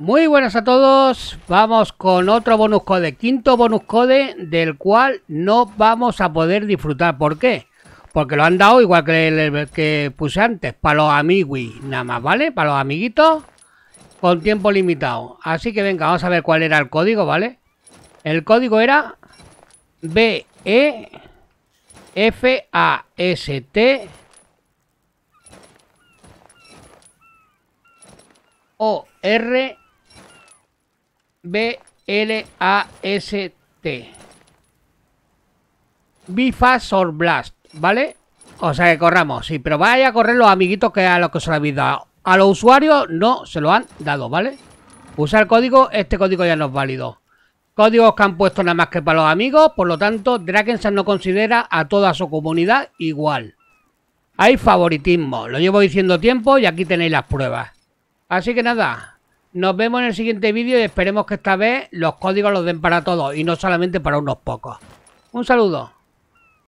Muy buenas a todos, vamos con otro bonus code, quinto bonus code del cual no vamos a poder disfrutar. ¿Por qué? Porque lo han dado igual que el que puse antes, para los amigui, nada más, ¿vale? Para los amiguitos con tiempo limitado. Así que venga, vamos a ver cuál era el código, ¿vale? El código era B E F A S T O R B-L-A-S-T. Bifas or Blast, ¿vale? O sea que corramos, sí, pero vaya a correr los amiguitos que a los que os lo habéis dado. A los usuarios no se lo han dado, ¿vale? Usa el código, este código ya no es válido. Códigos que han puesto nada más que para los amigos, por lo tanto, Dragons no considera a toda su comunidad igual. Hay favoritismo, lo llevo diciendo tiempo y aquí tenéis las pruebas. Así que nada, nos vemos en el siguiente vídeo y esperemos que esta vez los códigos los den para todos y no solamente para unos pocos. Un saludo.